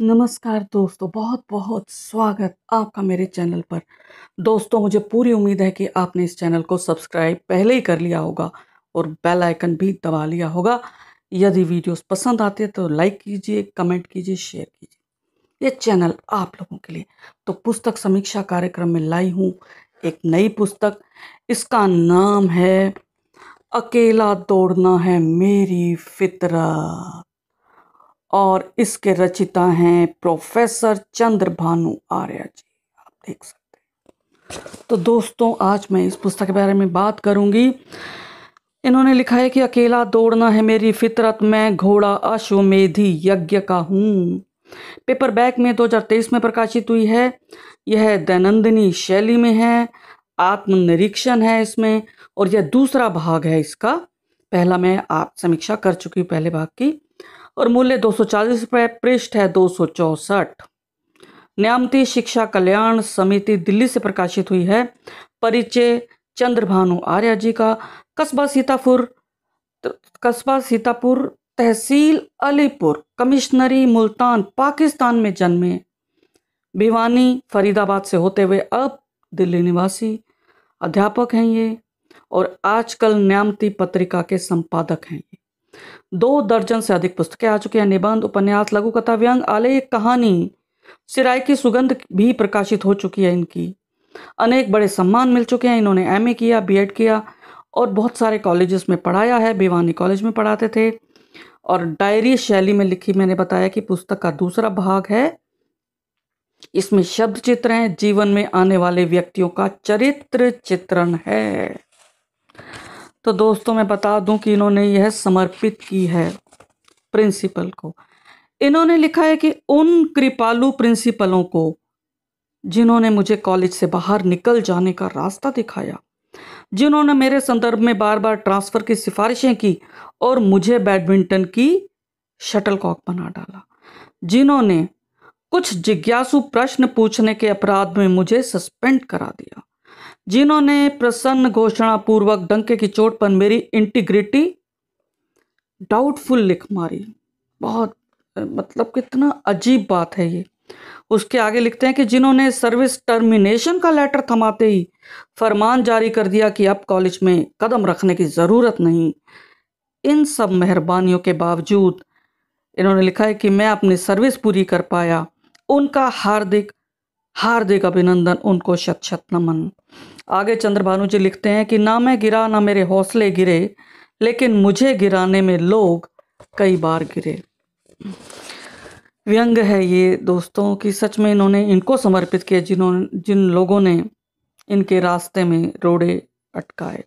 नमस्कार दोस्तों बहुत बहुत स्वागत आपका मेरे चैनल पर दोस्तों मुझे पूरी उम्मीद है कि आपने इस चैनल को सब्सक्राइब पहले ही कर लिया होगा और बेल आइकन भी दबा लिया होगा यदि वीडियोस पसंद आते हैं तो लाइक कीजिए कमेंट कीजिए शेयर कीजिए ये चैनल आप लोगों के लिए तो पुस्तक समीक्षा कार्यक्रम में लाई हूँ एक नई पुस्तक इसका नाम है अकेला दौड़ना है मेरी फितरत और इसके रचिता हैं प्रोफेसर चंद्र भानु आर्य जी आप देख सकते हैं तो दोस्तों आज मैं इस पुस्तक के बारे में बात करूंगी इन्होंने लिखा है कि अकेला दौड़ना है मेरी फितरत मैं घोड़ा अश्वमेधी यज्ञ का हूँ पेपर बैक में 2023 में प्रकाशित हुई है यह दैनंदिनी शैली में है आत्मनिरीक्षण है इसमें और यह दूसरा भाग है इसका पहला मैं आप समीक्षा कर चुकी हूँ पहले भाग की और मूल्य दो सौ चालीस रुपये पृष्ठ है दो सौ चौसठ न्यामती शिक्षा कल्याण समिति दिल्ली से प्रकाशित हुई है परिचय चंद्रभानु आर्य जी का कस्बा सीतापुर कस्बा सीतापुर तहसील अलीपुर कमिश्नरी मुल्तान पाकिस्तान में जन्मे भिवानी फरीदाबाद से होते हुए अब दिल्ली निवासी अध्यापक हैं ये और आजकल न्यामती पत्रिका के संपादक हैं ये दो दर्जन से अधिक पुस्तकें आ चुकी हैं निबंध उपन्यास लघु कथा व्यंग आलेख कहानी सिराय की सुगंध भी प्रकाशित हो चुकी है इनकी अनेक बड़े सम्मान मिल चुके हैं इन्होंने एमए किया बीएड किया और बहुत सारे कॉलेजेस में पढ़ाया है बेवानी कॉलेज में पढ़ाते थे और डायरी शैली में लिखी मैंने बताया कि पुस्तक का दूसरा भाग है इसमें शब्द चित्र हैं जीवन में आने वाले व्यक्तियों का चरित्र चित्रण है तो दोस्तों मैं बता दूं कि इन्होंने यह समर्पित की है प्रिंसिपल को इन्होंने लिखा है कि उन कृपालु प्रिंसिपलों को जिन्होंने मुझे कॉलेज से बाहर निकल जाने का रास्ता दिखाया जिन्होंने मेरे संदर्भ में बार बार ट्रांसफ़र की सिफारिशें की और मुझे बैडमिंटन की शटलकॉक बना डाला जिन्होंने कुछ जिज्ञासु प्रश्न पूछने के अपराध में मुझे सस्पेंड करा दिया जिन्होंने प्रसन्न घोषणा पूर्वक डंके की चोट पर मेरी इंटीग्रिटी डाउटफुल लिख मारी बहुत मतलब कितना अजीब बात है ये उसके आगे लिखते हैं कि जिन्होंने सर्विस टर्मिनेशन का लेटर थमाते ही फरमान जारी कर दिया कि अब कॉलेज में कदम रखने की ज़रूरत नहीं इन सब मेहरबानियों के बावजूद इन्होंने लिखा है कि मैं अपनी सर्विस पूरी कर पाया उनका हार्दिक हार्दिक अभिनंदन उनको शत शत नमन आगे चंद्र भानु जी लिखते हैं कि ना मैं गिरा ना मेरे हौसले गिरे लेकिन मुझे गिराने में लोग कई बार गिरे व्यंग है ये दोस्तों कि सच में इन्होंने इनको समर्पित किया जिन्होंने जिन लोगों ने इनके रास्ते में रोड़े अटकाए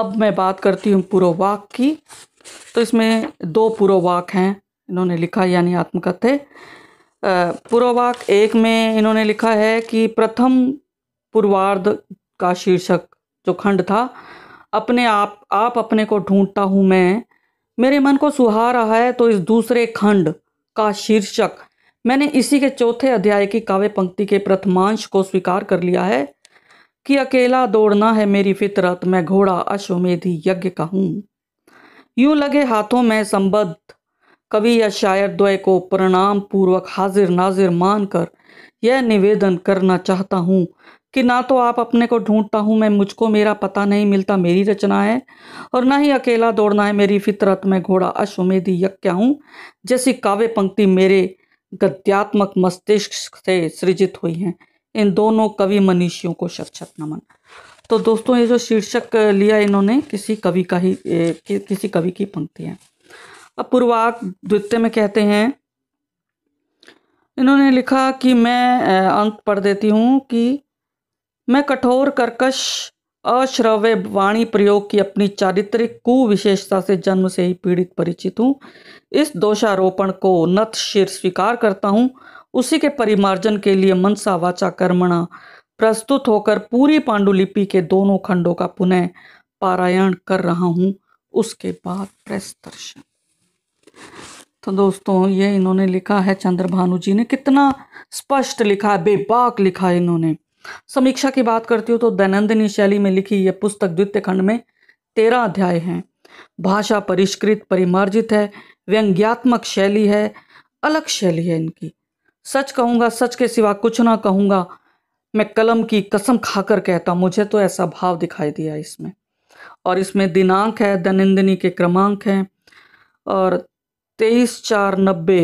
अब मैं बात करती हूँ पूर्ववाक की तो इसमें दो पूर्ववाक हैं इन्होंने लिखा यानी आत्मकथ्य पूर्ववाक एक में इन्होंने लिखा है कि प्रथम पूर्वार्ध का शीर्षक जो खंड था अपने आप आप अपने को ढूंढता हूँ मैं मेरे मन को सुहा रहा है तो इस दूसरे खंड का शीर्षक मैंने इसी के चौथे अध्याय की काव्य पंक्ति के प्रथमांश को स्वीकार कर लिया है कि अकेला दौड़ना है मेरी फितरत मैं घोड़ा अश्वमेधी यज्ञ का हूँ यूं लगे हाथों में संबद्ध कवि या शायर द्वय को प्रणाम पूर्वक हाजिर नाजिर मानकर यह निवेदन करना चाहता हूँ कि ना तो आप अपने को ढूंढता हूँ मैं मुझको मेरा पता नहीं मिलता मेरी रचना है और ना ही अकेला दौड़ना है मेरी फितरत में घोड़ा अश्वमेधी यज्ञ हूँ जैसी काव्य पंक्ति मेरे गद्यात्मक मस्तिष्क से सृजित हुई हैं इन दोनों कवि मनीषियों को शत नमन तो दोस्तों ये जो शीर्षक लिया इन्होंने किसी कवि का ही कि, किसी कवि की पंक्ति है अपूर्वाक द्वितीय में कहते हैं इन्होंने लिखा कि मैं अंक पढ़ देती हूँ कि मैं कठोर कर्कश अश्रव्य वाणी प्रयोग की अपनी चारित्रिक विशेषता से जन्म से ही पीड़ित परिचित हूँ इस दोषारोपण को नत शीर स्वीकार करता हूँ उसी के परिमार्जन के लिए मनसा वाचा कर्मणा प्रस्तुत होकर पूरी पांडुलिपि के दोनों खंडों का पुनः पारायण कर रहा हूँ उसके बाद प्रेस दर्शन तो दोस्तों ये इन्होंने लिखा है चंद्रभानु जी ने कितना स्पष्ट लिखा है बेबाक लिखा है इन्होंने समीक्षा की बात करती हूँ तो दैनंदिनी शैली में लिखी यह पुस्तक द्वितीय खंड में तेरह अध्याय हैं भाषा परिष्कृत परिमार्जित है व्यंग्यात्मक शैली है अलग शैली है इनकी सच कहूँगा सच के सिवा कुछ ना कहूँगा मैं कलम की कसम खाकर कहता मुझे तो ऐसा भाव दिखाई दिया इसमें और इसमें दिनांक है दैनंदिनी के क्रमांक हैं और तेईस चार नब्बे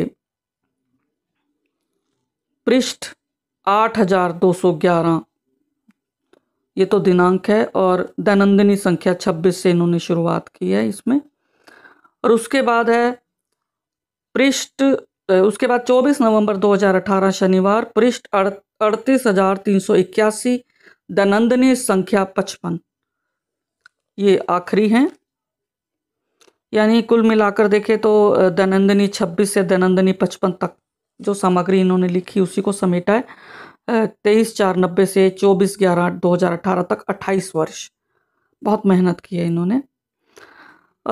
पृष्ठ आठ हजार दो सौ ग्यारह ये तो दिनांक है और दैनंदिनी संख्या छब्बीस से इन्होंने शुरुआत की है इसमें और उसके बाद है पृष्ठ उसके बाद 24 नवंबर 2018 शनिवार पृष्ठ अड़तीस हजार तीन सौ इक्यासी दैनंदिनी संख्या पचपन ये आखिरी हैं यानी कुल मिलाकर देखें तो दनंदनी छब्बीस से दनंदनी पचपन तक जो सामग्री इन्होंने लिखी उसी को समेटा है तेईस चार नब्बे से चौबीस ग्यारह दो हज़ार अठारह तक अट्ठाईस वर्ष बहुत मेहनत की है इन्होंने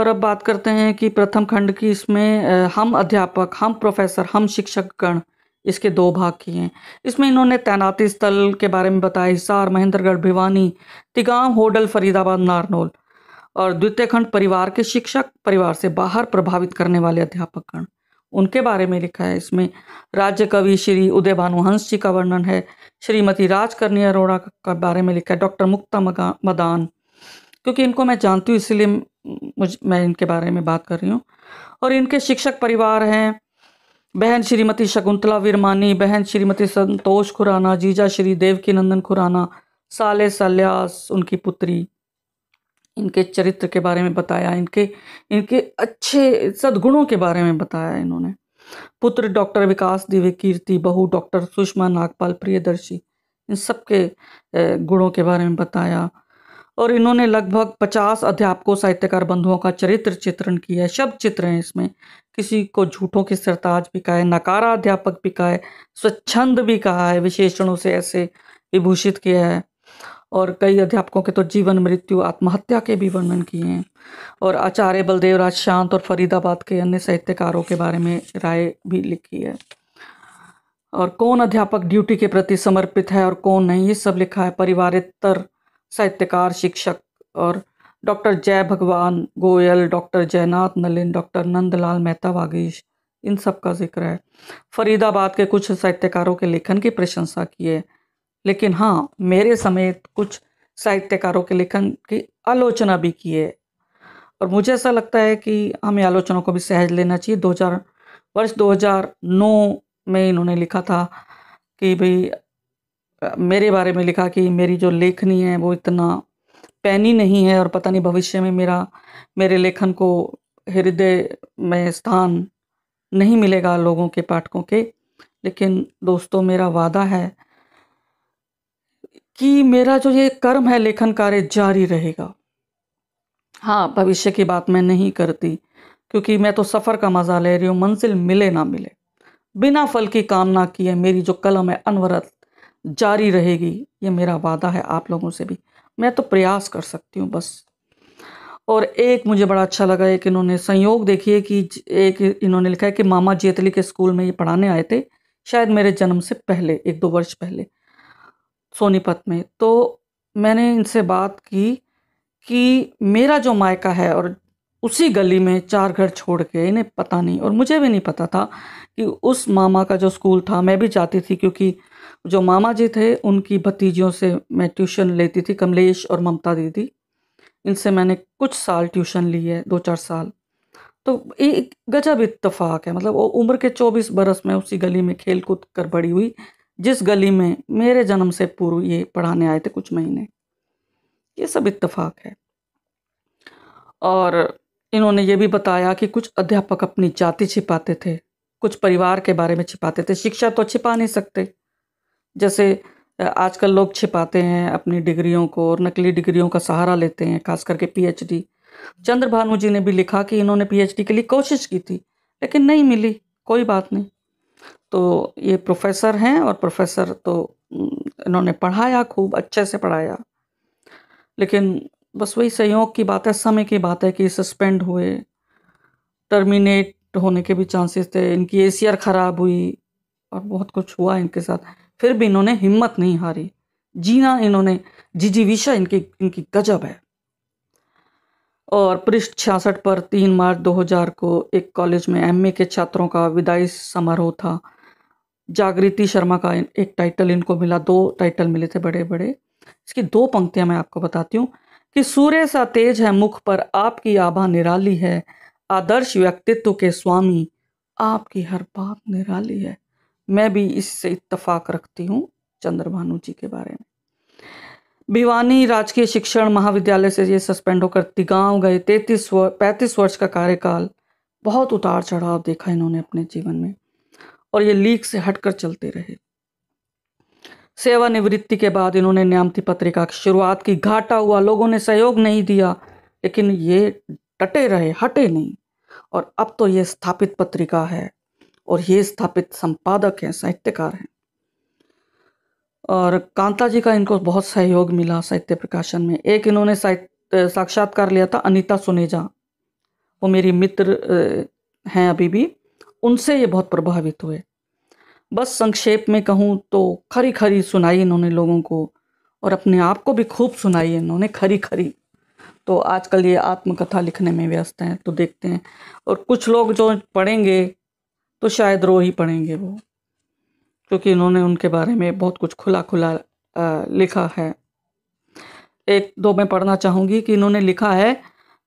और अब बात करते हैं कि प्रथम खंड की इसमें हम अध्यापक हम प्रोफेसर हम शिक्षकगण इसके दो भाग किए हैं इसमें इन्होंने तैनाती स्थल के बारे में बताया हिसार महेंद्रगढ़ भिवानी तिगाम होडल फरीदाबाद नारनोल और द्वितीय खंड परिवार के शिक्षक परिवार से बाहर प्रभावित करने वाले अध्यापक गण उनके बारे में लिखा है इसमें राज्य कवि श्री उदय भानु हंस जी का वर्णन है श्रीमती राजकर्णी अरोड़ा का बारे में लिखा है डॉक्टर मुक्ता मदान क्योंकि इनको मैं जानती हूँ इसलिए मुझ मैं इनके बारे में बात कर रही हूँ और इनके शिक्षक परिवार हैं बहन श्रीमती शकुंतला वीरमानी बहन श्रीमती संतोष खुराना जीजा श्री देवकीनंदन नंदन खुराना साले सल्यास उनकी पुत्री इनके चरित्र के बारे में बताया इनके इनके अच्छे सद्गुणों के बारे में बताया इन्होंने पुत्र डॉक्टर विकास दिव्य कीर्ति बहू डॉक्टर सुषमा नागपाल प्रियदर्शी इन सबके गुणों के बारे में बताया और इन्होंने लगभग पचास अध्यापकों साहित्यकार बंधुओं का चरित्र चित्रण किया है शब्द चित्र हैं इसमें किसी को झूठों के सरताज भी कहा है नकारा अध्यापक भी कहा है स्वच्छंद भी कहा है विशेषणों से ऐसे विभूषित किया है और कई अध्यापकों के तो जीवन मृत्यु आत्महत्या के भी वर्णन किए हैं और आचार्य बलदेव राज शांत और फरीदाबाद के अन्य साहित्यकारों के बारे में राय भी लिखी है और कौन अध्यापक ड्यूटी के प्रति समर्पित है और कौन नहीं ये सब लिखा है परिवारितर साहित्यकार शिक्षक और doctor Jai Bhagwan Goyal doctor Jaynath Nalin doctor Nandlal Mehta Vagish इन सब का जिक्र है फरीदाबाद के कुछ साहित्यकारों के लेखन की प्रशंसा की है लेकिन हाँ मेरे समेत कुछ साहित्यकारों के लेखन की आलोचना भी की है और मुझे ऐसा लगता है कि हमें आलोचना को भी सहज लेना चाहिए 2000 वर्ष 2009 में इन्होंने लिखा था कि भाई मेरे बारे में लिखा कि मेरी जो लेखनी है वो इतना पैनी नहीं है और पता नहीं भविष्य में मेरा मेरे लेखन को हृदय में स्थान नहीं मिलेगा लोगों के पाठकों के लेकिन दोस्तों मेरा वादा है कि मेरा जो ये कर्म है लेखन कार्य जारी रहेगा हाँ भविष्य की बात मैं नहीं करती क्योंकि मैं तो सफ़र का मज़ा ले रही हूँ मंजिल मिले ना मिले बिना फल की कामना किए मेरी जो कलम है अनवरत जारी रहेगी ये मेरा वादा है आप लोगों से भी मैं तो प्रयास कर सकती हूँ बस और एक मुझे बड़ा अच्छा लगा एक इन्होंने संयोग देखिए कि एक इन्होंने लिखा है कि मामा जेतली के स्कूल में ये पढ़ाने आए थे शायद मेरे जन्म से पहले एक दो वर्ष पहले सोनीपत में तो मैंने इनसे बात की कि मेरा जो मायका है और उसी गली में चार घर छोड़ के इन्हें पता नहीं और मुझे भी नहीं पता था कि उस मामा का जो स्कूल था मैं भी जाती थी क्योंकि जो मामा जी थे उनकी भतीजियों से मैं ट्यूशन लेती थी कमलेश और ममता दीदी इनसे मैंने कुछ साल ट्यूशन ली है दो चार साल तो एक गजब इतफाक़ है मतलब वो उम्र के चौबीस बरस में उसी गली में खेल कूद कर बड़ी हुई जिस गली में मेरे जन्म से पूर्व ये पढ़ाने आए थे कुछ महीने ये सब इत्तेफाक है और इन्होंने ये भी बताया कि कुछ अध्यापक अपनी जाति छिपाते थे कुछ परिवार के बारे में छिपाते थे शिक्षा तो छिपा नहीं सकते जैसे आजकल लोग छिपाते हैं अपनी डिग्रियों को और नकली डिग्रियों का सहारा लेते हैं खास करके पीएचडी चंद्र भानु जी ने भी लिखा कि इन्होंने पीएचडी के लिए कोशिश की थी लेकिन नहीं मिली कोई बात नहीं तो ये प्रोफेसर हैं और प्रोफेसर तो इन्होंने पढ़ाया खूब अच्छे से पढ़ाया लेकिन बस वही सहयोग की बात है समय की बात है कि सस्पेंड हुए टर्मिनेट होने के भी चांसेस थे इनकी ए ख़राब हुई और बहुत कुछ हुआ इनके साथ फिर भी इन्होंने हिम्मत नहीं हारी जीना इन्होंने जी जी विशा इनकी इनकी गजब है और पृष्ठ छियासठ पर तीन मार्च 2000 को एक कॉलेज में एमए के छात्रों का विदाई समारोह था जागृति शर्मा का एक टाइटल इनको मिला दो टाइटल मिले थे बड़े बड़े इसकी दो पंक्तियां मैं आपको बताती हूँ कि सूर्य सा तेज है मुख पर आपकी आभा निराली है आदर्श व्यक्तित्व के स्वामी आपकी हर बात निराली है मैं भी इससे इतफाक रखती हूँ चंद्रभानु जी के बारे में भिवानी राजकीय शिक्षण महाविद्यालय से ये सस्पेंड होकर तिगांव गए तैतीस वर्ष पैंतीस वर्ष का कार्यकाल बहुत उतार चढ़ाव देखा इन्होंने अपने जीवन में और ये लीक से हटकर चलते रहे सेवानिवृत्ति के बाद इन्होंने न्यामती पत्रिका की शुरुआत की घाटा हुआ लोगों ने सहयोग नहीं दिया लेकिन ये डटे रहे हटे नहीं और अब तो ये स्थापित पत्रिका है और ये स्थापित संपादक हैं साहित्यकार हैं और कांता जी का इनको बहुत सहयोग मिला साहित्य प्रकाशन में एक इन्होंने साक्षात्कार लिया था अनीता सुनेजा वो मेरी मित्र हैं अभी भी उनसे ये बहुत प्रभावित हुए बस संक्षेप में कहूँ तो खरी खरी सुनाई इन्होंने लोगों को और अपने आप को भी खूब सुनाई इन्होंने खरी खरी तो आजकल ये आत्मकथा लिखने में व्यस्त हैं तो देखते हैं और कुछ लोग जो पढ़ेंगे तो शायद रो ही पढ़ेंगे वो क्योंकि इन्होंने उनके बारे में बहुत कुछ खुला खुला लिखा है एक दो मैं पढ़ना चाहूँगी कि इन्होंने लिखा है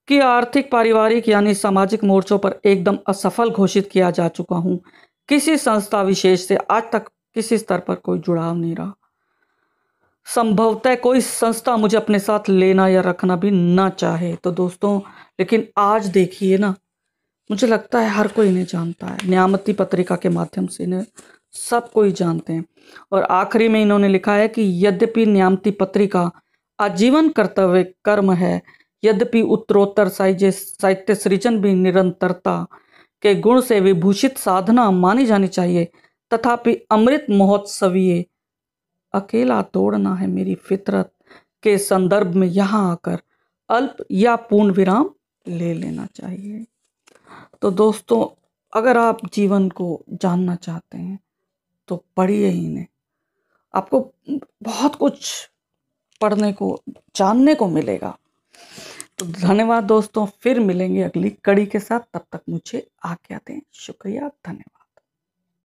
कि आर्थिक पारिवारिक यानी सामाजिक मोर्चों पर एकदम असफल घोषित किया जा चुका हूँ किसी संस्था विशेष से आज तक किसी स्तर पर कोई जुड़ाव नहीं रहा संभवतः कोई संस्था मुझे अपने साथ लेना या रखना भी ना चाहे तो दोस्तों लेकिन आज देखिए ना मुझे लगता है हर कोई इन्हें जानता है न्यामती पत्रिका के माध्यम से इन्हें सब कोई जानते हैं और आखिरी में इन्होंने लिखा है कि यद्यपि न्यामती पत्रिका आजीवन कर्तव्य कर्म है यद्यपि उत्तरोत्तर साहित्य सृजन भी निरंतरता के गुण से विभूषित साधना मानी जानी चाहिए तथापि अमृत महोत्सवीय अकेला तोड़ना है मेरी फितरत के संदर्भ में यहाँ आकर अल्प या पूर्ण विराम ले लेना चाहिए तो दोस्तों अगर आप जीवन को जानना चाहते हैं तो पढ़िए ही नहीं आपको बहुत कुछ पढ़ने को जानने को मिलेगा तो धन्यवाद दोस्तों फिर मिलेंगे अगली कड़ी के साथ तब तक मुझे आज्ञा दें शुक्रिया धन्यवाद